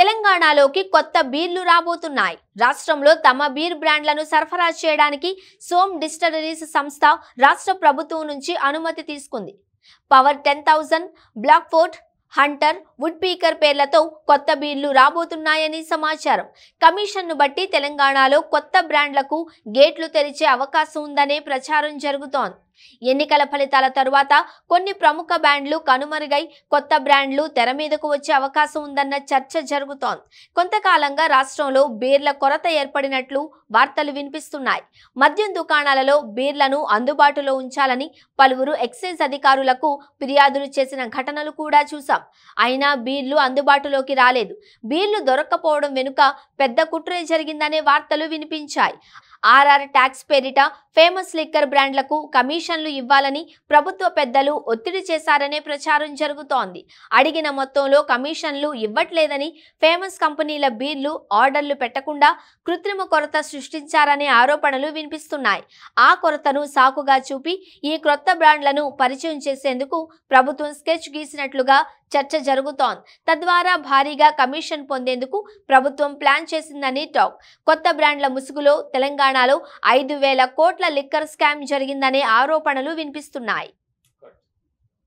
తెలంగాణలోకి కొత్త బీర్లు రాబోతున్నాయి రాష్ట్రంలో తమ బీర్ బ్రాండ్లను సరఫరా చేయడానికి సోమ్ డిస్టరీస్ సంస్థ రాష్ట్ర ప్రభుత్వం నుంచి అనుమతి తీసుకుంది Power Ten Thousand Black Fort Hunter Woodpecker పేర్లతో కొత్త బీర్లు రాబోతున్నాయని సమాచారం కమిషన్ను బట్టి తెలంగాణలో కొత్త బ్రాండ్లకు గేట్లు తెరిచే అవకాశం ఉందనే ప్రచారం జరుగుతోంది ఎన్నికల ఫలితాల తరువాత కొన్ని ప్రముఖ బ్రాండ్లు కనుమరుగై కొత్త బ్రాండ్లు తెర మీదకు వచ్చే అవకాశం ఉందన్న చర్చ జరుగుతోంది కొంతకాలంగా రాష్ట్రంలో బీర్ల కొరత ఏర్పడినట్లు వార్తలు వినిపిస్తున్నాయి మద్యం దుకాణాలలో బీర్లను అందుబాటులో ఉంచాలని పలువురు ఎక్సైజ్ అధికారులకు ఫిర్యాదులు చేసిన ఘటనలు కూడా చూశాం అయినా బీర్లు అందుబాటులోకి రాలేదు బీర్లు దొరక్కపోవడం వెనుక పెద్ద కుట్రే జరిగిందనే వార్తలు వినిపించాయి ఆర్ఆర్ ట్యాక్స్ పేరిట ఫేమస్ లిక్కర్ బ్రాండ్లకు కమిషన్లు ఇవ్వాలని ప్రభుత్వ పెద్దలు ఒత్తిడి చేశారనే ప్రచారం జరుగుతోంది అడిగిన మొత్తంలో కమిషన్లు ఇవ్వట్లేదని ఫేమస్ కంపెనీల బీర్లు ఆర్డర్లు పెట్టకుండా కృత్రిమ కొరత సృష్టించారనే ఆరోపణలు వినిపిస్తున్నాయి ఆ కొరతను సాకుగా చూపి ఈ క్రొత్త బ్రాండ్లను పరిచయం చేసేందుకు ప్రభుత్వం స్కెచ్ గీసినట్లుగా చర్చ జరుగుతోంది తద్వారా భారీగా కమిషన్ పొందేందుకు ప్రభుత్వం ప్లాన్ చేసిందని టాక్ కొత్త బ్రాండ్ల ముసుగులో తెలంగాణ తెలంగాణలో ఐదు వేల కోట్ల లిక్కర్ స్కామ్ జరిగిందనే ఆరోపణలు వినిపిస్తున్నాయి